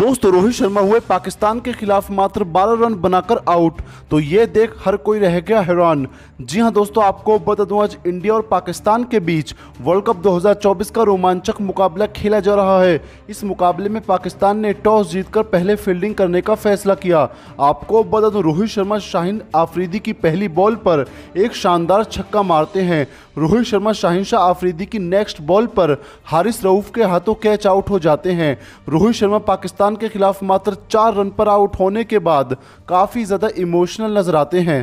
दोस्तों रोहित शर्मा हुए पाकिस्तान के खिलाफ मात्र 12 रन बनाकर आउट तो ये देख हर कोई रह गया हैरान जी हां दोस्तों आपको बता दूं आज इंडिया और पाकिस्तान के बीच वर्ल्ड कप 2024 का रोमांचक मुकाबला खेला जा रहा है इस मुकाबले में पाकिस्तान ने टॉस जीतकर पहले फील्डिंग करने का फैसला किया आपको बता दूं रोहित शर्मा शाहिन आफरीदी की पहली बॉल पर एक शानदार छक्का मारते हैं रोहित शर्मा शाहिनशाह आफरीदी की नेक्स्ट बॉल पर हारिस रऊफ के हाथों कैच आउट हो जाते हैं रोहित शर्मा पाकिस्तान के खिलाफ मात्र चार रन पर आउट होने के बाद काफ़ी ज़्यादा इमोशनल नजर आते हैं